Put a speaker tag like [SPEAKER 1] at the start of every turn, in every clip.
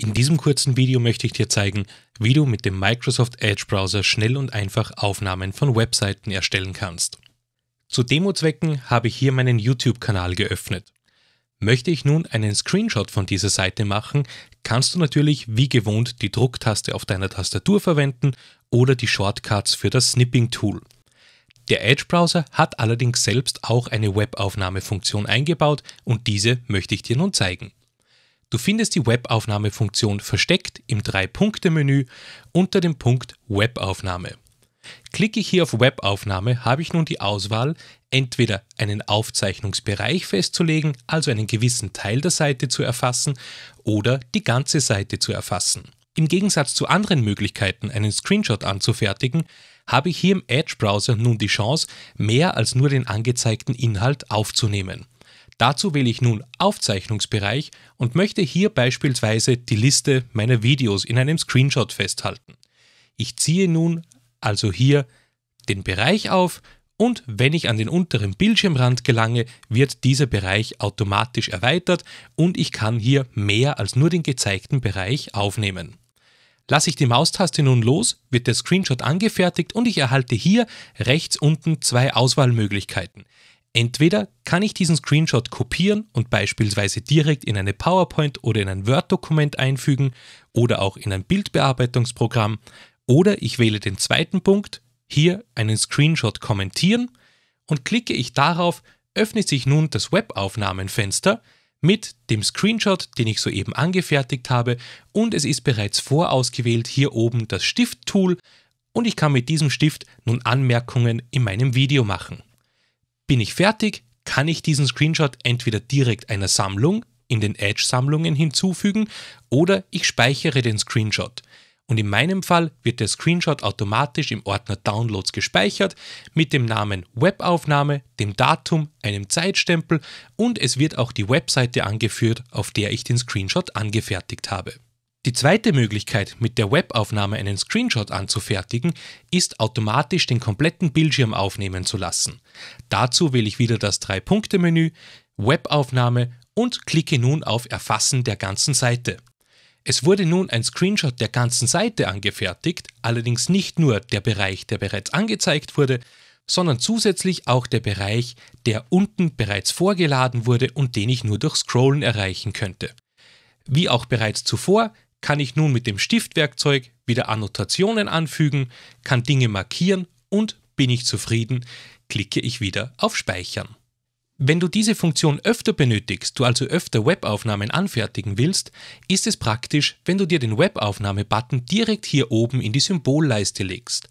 [SPEAKER 1] In diesem kurzen Video möchte ich dir zeigen, wie du mit dem Microsoft Edge Browser schnell und einfach Aufnahmen von Webseiten erstellen kannst. Zu Demozwecken habe ich hier meinen YouTube-Kanal geöffnet. Möchte ich nun einen Screenshot von dieser Seite machen, kannst du natürlich wie gewohnt die Drucktaste auf deiner Tastatur verwenden oder die Shortcuts für das Snipping-Tool. Der Edge-Browser hat allerdings selbst auch eine Webaufnahmefunktion eingebaut und diese möchte ich dir nun zeigen. Du findest die Webaufnahmefunktion versteckt im Drei-Punkte-Menü unter dem Punkt Webaufnahme. Klicke ich hier auf Webaufnahme, habe ich nun die Auswahl, entweder einen Aufzeichnungsbereich festzulegen, also einen gewissen Teil der Seite zu erfassen, oder die ganze Seite zu erfassen. Im Gegensatz zu anderen Möglichkeiten, einen Screenshot anzufertigen, habe ich hier im Edge-Browser nun die Chance, mehr als nur den angezeigten Inhalt aufzunehmen. Dazu wähle ich nun Aufzeichnungsbereich und möchte hier beispielsweise die Liste meiner Videos in einem Screenshot festhalten. Ich ziehe nun also hier den Bereich auf und wenn ich an den unteren Bildschirmrand gelange, wird dieser Bereich automatisch erweitert und ich kann hier mehr als nur den gezeigten Bereich aufnehmen. Lasse ich die Maustaste nun los, wird der Screenshot angefertigt und ich erhalte hier rechts unten zwei Auswahlmöglichkeiten. Entweder kann ich diesen Screenshot kopieren und beispielsweise direkt in eine PowerPoint oder in ein Word-Dokument einfügen oder auch in ein Bildbearbeitungsprogramm, oder ich wähle den zweiten Punkt, hier einen Screenshot kommentieren und klicke ich darauf, öffnet sich nun das Webaufnahmenfenster mit dem Screenshot, den ich soeben angefertigt habe und es ist bereits vorausgewählt hier oben das Stift-Tool und ich kann mit diesem Stift nun Anmerkungen in meinem Video machen. Bin ich fertig, kann ich diesen Screenshot entweder direkt einer Sammlung in den Edge-Sammlungen hinzufügen oder ich speichere den Screenshot. Und in meinem Fall wird der Screenshot automatisch im Ordner Downloads gespeichert mit dem Namen Webaufnahme, dem Datum, einem Zeitstempel und es wird auch die Webseite angeführt, auf der ich den Screenshot angefertigt habe. Die zweite Möglichkeit, mit der Webaufnahme einen Screenshot anzufertigen, ist automatisch den kompletten Bildschirm aufnehmen zu lassen. Dazu wähle ich wieder das Drei-Punkte-Menü, Webaufnahme und klicke nun auf Erfassen der ganzen Seite. Es wurde nun ein Screenshot der ganzen Seite angefertigt, allerdings nicht nur der Bereich, der bereits angezeigt wurde, sondern zusätzlich auch der Bereich, der unten bereits vorgeladen wurde und den ich nur durch Scrollen erreichen könnte. Wie auch bereits zuvor kann ich nun mit dem Stiftwerkzeug wieder Annotationen anfügen, kann Dinge markieren und bin ich zufrieden, klicke ich wieder auf Speichern. Wenn du diese Funktion öfter benötigst, du also öfter Webaufnahmen anfertigen willst, ist es praktisch, wenn du dir den Webaufnahme-Button direkt hier oben in die Symbolleiste legst.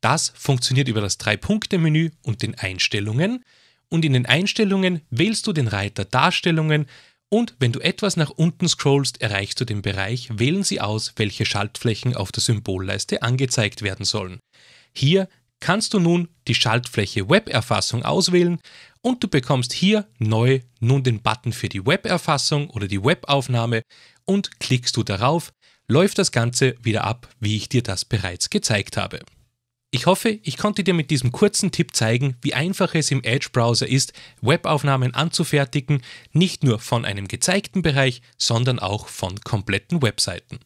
[SPEAKER 1] Das funktioniert über das Drei-Punkte-Menü und den Einstellungen. Und in den Einstellungen wählst du den Reiter Darstellungen, und wenn du etwas nach unten scrollst, erreichst du den Bereich Wählen Sie aus, welche Schaltflächen auf der Symbolleiste angezeigt werden sollen. Hier kannst du nun die Schaltfläche Web-Erfassung auswählen und du bekommst hier neu nun den Button für die Web-Erfassung oder die Webaufnahme und klickst du darauf, läuft das Ganze wieder ab, wie ich dir das bereits gezeigt habe. Ich hoffe, ich konnte dir mit diesem kurzen Tipp zeigen, wie einfach es im Edge-Browser ist, Webaufnahmen anzufertigen, nicht nur von einem gezeigten Bereich, sondern auch von kompletten Webseiten.